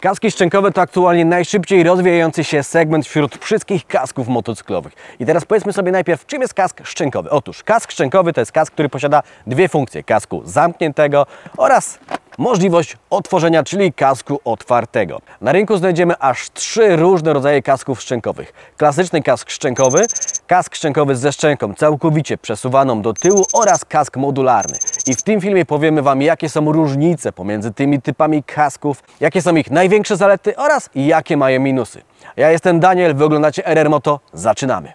Kaski szczękowe to aktualnie najszybciej rozwijający się segment wśród wszystkich kasków motocyklowych. I teraz powiedzmy sobie najpierw, czym jest kask szczękowy. Otóż kask szczękowy to jest kask, który posiada dwie funkcje. Kasku zamkniętego oraz możliwość otworzenia, czyli kasku otwartego. Na rynku znajdziemy aż trzy różne rodzaje kasków szczękowych. Klasyczny kask szczękowy, kask szczękowy ze szczęką całkowicie przesuwaną do tyłu oraz kask modularny. I w tym filmie powiemy Wam, jakie są różnice pomiędzy tymi typami kasków, jakie są ich największe zalety oraz jakie mają minusy. Ja jestem Daniel, wy oglądacie RR Moto, zaczynamy!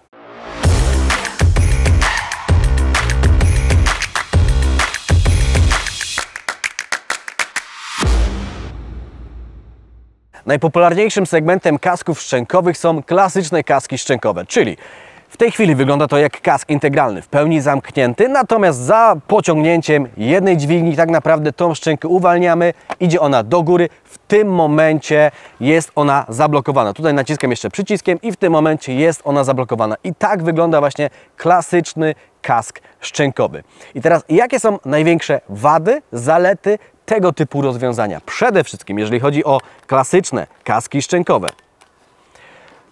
Najpopularniejszym segmentem kasków szczękowych są klasyczne kaski szczękowe, czyli w tej chwili wygląda to jak kask integralny, w pełni zamknięty, natomiast za pociągnięciem jednej dźwigni tak naprawdę tą szczękę uwalniamy, idzie ona do góry, w tym momencie jest ona zablokowana. Tutaj naciskam jeszcze przyciskiem i w tym momencie jest ona zablokowana. I tak wygląda właśnie klasyczny kask szczękowy. I teraz jakie są największe wady, zalety tego typu rozwiązania? Przede wszystkim jeżeli chodzi o klasyczne kaski szczękowe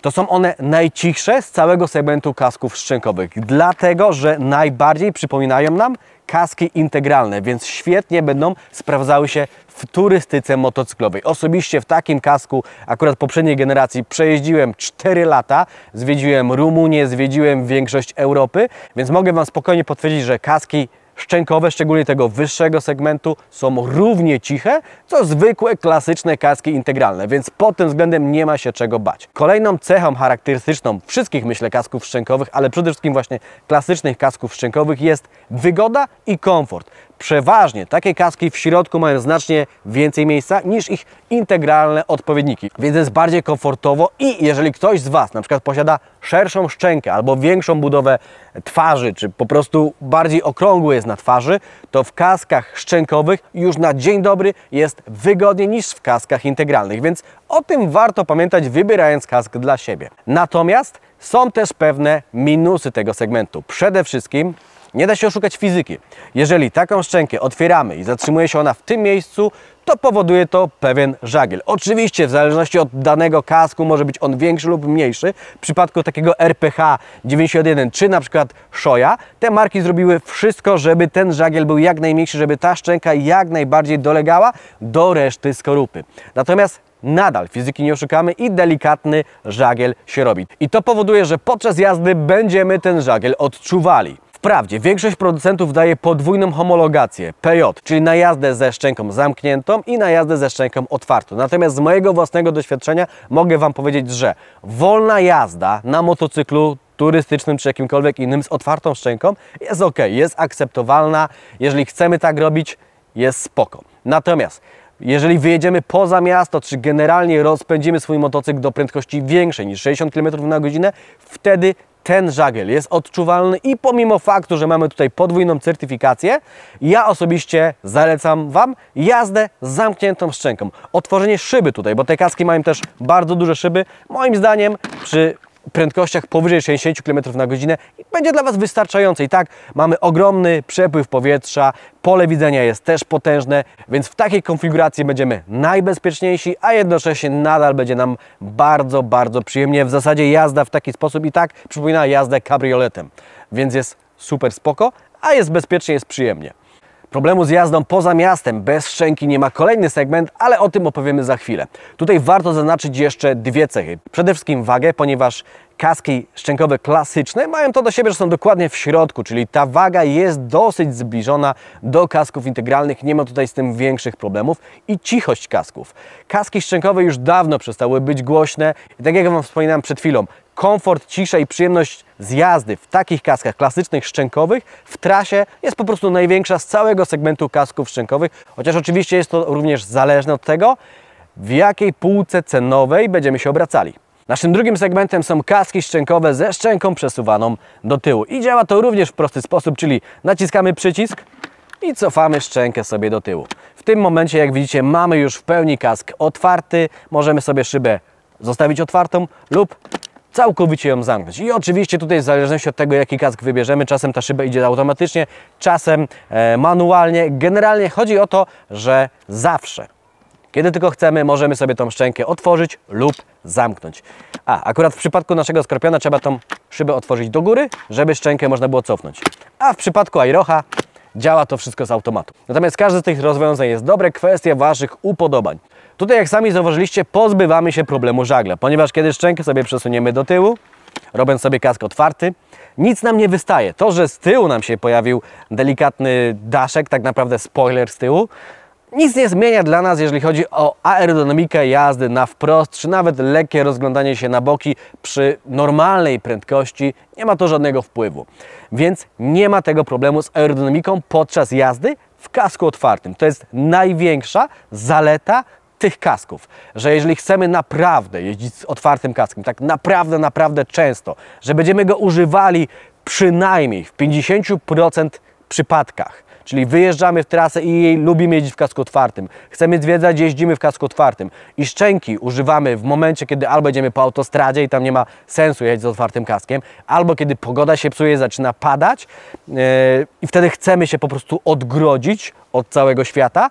to są one najcichsze z całego segmentu kasków szczękowych, dlatego że najbardziej przypominają nam kaski integralne, więc świetnie będą sprawdzały się w turystyce motocyklowej. Osobiście w takim kasku akurat poprzedniej generacji przejeździłem 4 lata, zwiedziłem Rumunię, zwiedziłem większość Europy, więc mogę Wam spokojnie potwierdzić, że kaski szczękowe, szczególnie tego wyższego segmentu, są równie ciche, co zwykłe, klasyczne kaski integralne, więc pod tym względem nie ma się czego bać. Kolejną cechą charakterystyczną wszystkich, myślę, kasków szczękowych, ale przede wszystkim właśnie klasycznych kasków szczękowych jest wygoda i komfort przeważnie takie kaski w środku mają znacznie więcej miejsca niż ich integralne odpowiedniki, więc jest bardziej komfortowo i jeżeli ktoś z Was na przykład posiada szerszą szczękę albo większą budowę twarzy, czy po prostu bardziej okrągły jest na twarzy, to w kaskach szczękowych już na dzień dobry jest wygodniej niż w kaskach integralnych, więc o tym warto pamiętać wybierając kask dla siebie. Natomiast są też pewne minusy tego segmentu. Przede wszystkim nie da się oszukać fizyki. Jeżeli taką szczękę otwieramy i zatrzymuje się ona w tym miejscu, to powoduje to pewien żagiel. Oczywiście w zależności od danego kasku może być on większy lub mniejszy. W przypadku takiego RPH 91 czy na przykład Shoya, te marki zrobiły wszystko, żeby ten żagiel był jak najmniejszy, żeby ta szczęka jak najbardziej dolegała do reszty skorupy. Natomiast nadal fizyki nie oszukamy i delikatny żagiel się robi. I to powoduje, że podczas jazdy będziemy ten żagiel odczuwali. Wprawdzie większość producentów daje podwójną homologację PJ, czyli na jazdę ze szczęką zamkniętą i na jazdę ze szczęką otwartą. Natomiast z mojego własnego doświadczenia mogę Wam powiedzieć, że wolna jazda na motocyklu turystycznym czy jakimkolwiek innym z otwartą szczęką jest ok, jest akceptowalna. Jeżeli chcemy tak robić, jest spoko. Natomiast jeżeli wyjedziemy poza miasto, czy generalnie rozpędzimy swój motocykl do prędkości większej niż 60 km na godzinę, wtedy ten żagiel jest odczuwalny i pomimo faktu, że mamy tutaj podwójną certyfikację, ja osobiście zalecam Wam jazdę z zamkniętą szczęką. Otworzenie szyby tutaj, bo te kaski mają też bardzo duże szyby. Moim zdaniem przy prędkościach powyżej 60 km na godzinę będzie dla Was wystarczające. I tak mamy ogromny przepływ powietrza, pole widzenia jest też potężne, więc w takiej konfiguracji będziemy najbezpieczniejsi, a jednocześnie nadal będzie nam bardzo, bardzo przyjemnie. W zasadzie jazda w taki sposób i tak przypomina jazdę kabrioletem, więc jest super spoko, a jest bezpiecznie, jest przyjemnie. Problemu z jazdą poza miastem bez szczęki nie ma kolejny segment, ale o tym opowiemy za chwilę. Tutaj warto zaznaczyć jeszcze dwie cechy. Przede wszystkim wagę, ponieważ kaski szczękowe klasyczne mają to do siebie, że są dokładnie w środku, czyli ta waga jest dosyć zbliżona do kasków integralnych, nie ma tutaj z tym większych problemów i cichość kasków. Kaski szczękowe już dawno przestały być głośne i tak jak Wam wspominałem przed chwilą, komfort, cisza i przyjemność z jazdy w takich kaskach klasycznych, szczękowych w trasie jest po prostu największa z całego segmentu kasków szczękowych, chociaż oczywiście jest to również zależne od tego, w jakiej półce cenowej będziemy się obracali. Naszym drugim segmentem są kaski szczękowe ze szczęką przesuwaną do tyłu i działa to również w prosty sposób, czyli naciskamy przycisk i cofamy szczękę sobie do tyłu. W tym momencie, jak widzicie, mamy już w pełni kask otwarty, możemy sobie szybę zostawić otwartą lub całkowicie ją zamknąć. I oczywiście tutaj w zależności od tego, jaki kask wybierzemy, czasem ta szyba idzie automatycznie, czasem e, manualnie. Generalnie chodzi o to, że zawsze, kiedy tylko chcemy, możemy sobie tą szczękę otworzyć lub zamknąć. A, akurat w przypadku naszego Skorpiona trzeba tą szybę otworzyć do góry, żeby szczękę można było cofnąć. A w przypadku Airocha działa to wszystko z automatu. Natomiast każde z tych rozwiązań jest dobre, kwestia Waszych upodobań. Tutaj jak sami zauważyliście pozbywamy się problemu żagla, ponieważ kiedy szczękę sobie przesuniemy do tyłu, robiąc sobie kask otwarty, nic nam nie wystaje. To, że z tyłu nam się pojawił delikatny daszek, tak naprawdę spoiler z tyłu, nic nie zmienia dla nas, jeżeli chodzi o aerodynamikę jazdy na wprost, czy nawet lekkie rozglądanie się na boki przy normalnej prędkości. Nie ma to żadnego wpływu. Więc nie ma tego problemu z aerodynamiką podczas jazdy w kasku otwartym. To jest największa zaleta tych kasków, że jeżeli chcemy naprawdę jeździć z otwartym kaskiem, tak naprawdę, naprawdę często, że będziemy go używali przynajmniej w 50% przypadkach, czyli wyjeżdżamy w trasę i jej lubimy jeździć w kasku otwartym, chcemy zwiedzać, jeździmy w kasku otwartym i szczęki używamy w momencie, kiedy albo jedziemy po autostradzie i tam nie ma sensu jeździć z otwartym kaskiem, albo kiedy pogoda się psuje, zaczyna padać yy, i wtedy chcemy się po prostu odgrodzić od całego świata,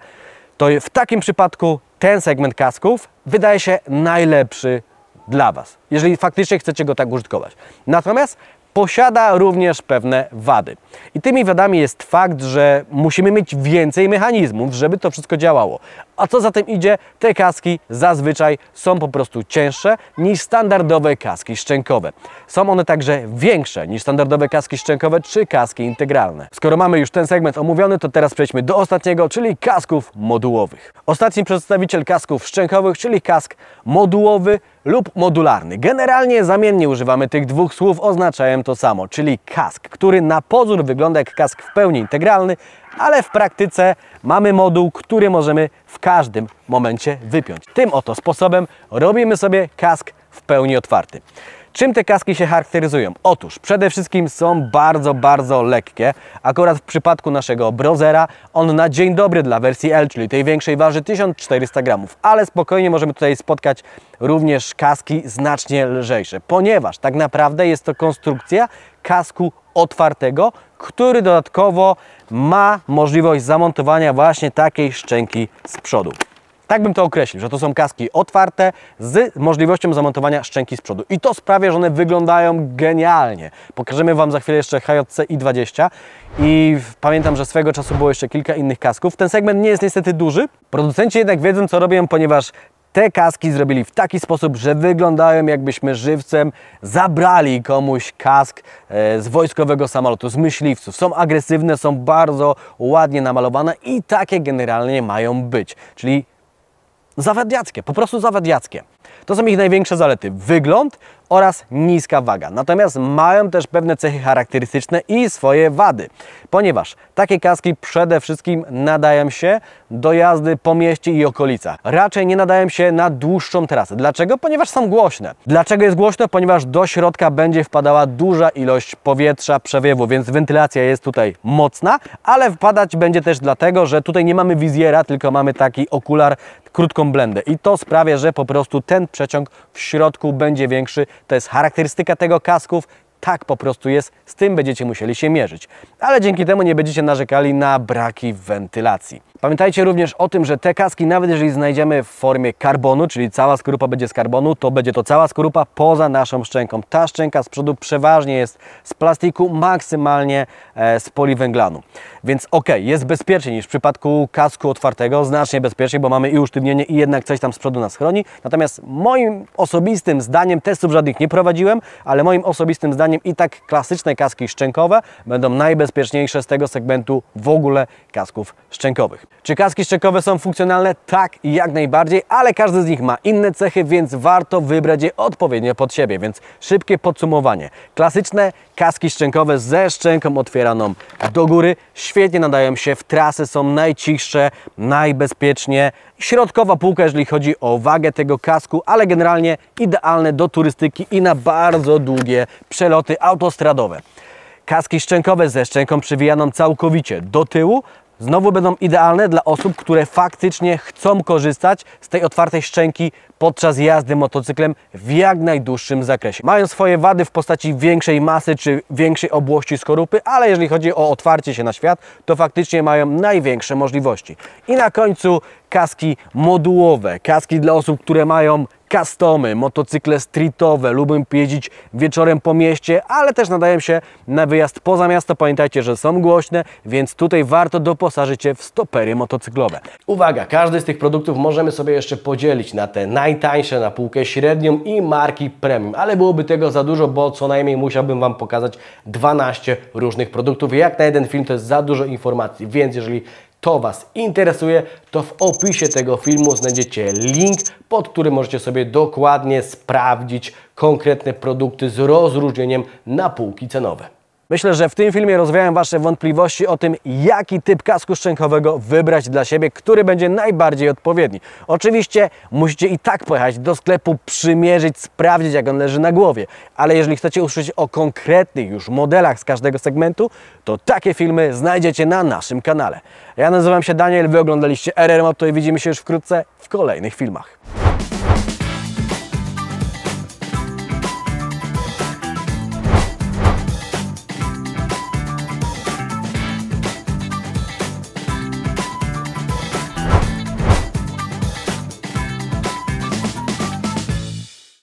to w takim przypadku ten segment kasków wydaje się najlepszy dla Was, jeżeli faktycznie chcecie go tak użytkować. Natomiast posiada również pewne wady. I tymi wadami jest fakt, że musimy mieć więcej mechanizmów, żeby to wszystko działało. A co za tym idzie, te kaski zazwyczaj są po prostu cięższe niż standardowe kaski szczękowe. Są one także większe niż standardowe kaski szczękowe czy kaski integralne. Skoro mamy już ten segment omówiony, to teraz przejdźmy do ostatniego, czyli kasków modułowych. Ostatni przedstawiciel kasków szczękowych, czyli kask modułowy, lub modularny. Generalnie zamiennie używamy tych dwóch słów, oznaczają to samo, czyli kask, który na pozór wygląda jak kask w pełni integralny, ale w praktyce mamy moduł, który możemy w każdym momencie wypiąć. Tym oto sposobem robimy sobie kask w pełni otwarty. Czym te kaski się charakteryzują? Otóż przede wszystkim są bardzo, bardzo lekkie. Akurat w przypadku naszego Brozera on na dzień dobry dla wersji L, czyli tej większej waży 1400 gramów, ale spokojnie możemy tutaj spotkać również kaski znacznie lżejsze, ponieważ tak naprawdę jest to konstrukcja kasku otwartego, który dodatkowo ma możliwość zamontowania właśnie takiej szczęki z przodu. Tak bym to określił, że to są kaski otwarte z możliwością zamontowania szczęki z przodu. I to sprawia, że one wyglądają genialnie. Pokażemy Wam za chwilę jeszcze HJC i20 i pamiętam, że swego czasu było jeszcze kilka innych kasków. Ten segment nie jest niestety duży. Producenci jednak wiedzą, co robią, ponieważ te kaski zrobili w taki sposób, że wyglądają jakbyśmy żywcem zabrali komuś kask e, z wojskowego samolotu, z myśliwców. Są agresywne, są bardzo ładnie namalowane i takie generalnie mają być. Czyli zawadiackie, po prostu zawadiackie. To są ich największe zalety. Wygląd, oraz niska waga. Natomiast mają też pewne cechy charakterystyczne i swoje wady, ponieważ takie kaski przede wszystkim nadają się do jazdy po mieście i okolicach. Raczej nie nadają się na dłuższą trasę. Dlaczego? Ponieważ są głośne. Dlaczego jest głośno? Ponieważ do środka będzie wpadała duża ilość powietrza, przewiewu, więc wentylacja jest tutaj mocna, ale wpadać będzie też dlatego, że tutaj nie mamy wizjera, tylko mamy taki okular, krótką blendę i to sprawia, że po prostu ten przeciąg w środku będzie większy, to jest charakterystyka tego kasków, tak po prostu jest, z tym będziecie musieli się mierzyć. Ale dzięki temu nie będziecie narzekali na braki w wentylacji. Pamiętajcie również o tym, że te kaski, nawet jeżeli znajdziemy w formie karbonu, czyli cała skorupa będzie z karbonu, to będzie to cała skorupa poza naszą szczęką. Ta szczęka z przodu przeważnie jest z plastiku, maksymalnie e, z poliwęglanu. Więc ok, jest bezpieczniej niż w przypadku kasku otwartego, znacznie bezpieczniej, bo mamy i usztywnienie i jednak coś tam z przodu nas chroni. Natomiast moim osobistym zdaniem, testów żadnych nie prowadziłem, ale moim osobistym zdaniem i tak klasyczne kaski szczękowe będą najbezpieczniejsze z tego segmentu w ogóle kasków szczękowych. Czy kaski szczekowe są funkcjonalne? Tak, jak najbardziej, ale każdy z nich ma inne cechy, więc warto wybrać je odpowiednio pod siebie. Więc szybkie podsumowanie. Klasyczne kaski szczękowe ze szczęką otwieraną do góry świetnie nadają się w trasy, są najcichsze, najbezpiecznie. Środkowa półka, jeżeli chodzi o wagę tego kasku, ale generalnie idealne do turystyki i na bardzo długie przeloty autostradowe. Kaski szczękowe ze szczęką przywijaną całkowicie do tyłu znowu będą idealne dla osób, które faktycznie chcą korzystać z tej otwartej szczęki podczas jazdy motocyklem w jak najdłuższym zakresie. Mają swoje wady w postaci większej masy czy większej obłości skorupy, ale jeżeli chodzi o otwarcie się na świat, to faktycznie mają największe możliwości. I na końcu kaski modułowe, kaski dla osób, które mają customy, motocykle streetowe, lubię jeździć wieczorem po mieście, ale też nadają się na wyjazd poza miasto. Pamiętajcie, że są głośne, więc tutaj warto doposażyć je w stopery motocyklowe. Uwaga, każdy z tych produktów możemy sobie jeszcze podzielić na te najtańsze, na półkę średnią i marki premium, ale byłoby tego za dużo, bo co najmniej musiałbym Wam pokazać 12 różnych produktów. Jak na jeden film to jest za dużo informacji, więc jeżeli to Was interesuje, to w opisie tego filmu znajdziecie link, pod który możecie sobie dokładnie sprawdzić konkretne produkty z rozróżnieniem na półki cenowe. Myślę, że w tym filmie rozwiałem Wasze wątpliwości o tym, jaki typ kasku szczękowego wybrać dla siebie, który będzie najbardziej odpowiedni. Oczywiście musicie i tak pojechać do sklepu, przymierzyć, sprawdzić jak on leży na głowie. Ale jeżeli chcecie usłyszeć o konkretnych już modelach z każdego segmentu, to takie filmy znajdziecie na naszym kanale. Ja nazywam się Daniel, wy oglądaliście RR Moto i widzimy się już wkrótce w kolejnych filmach.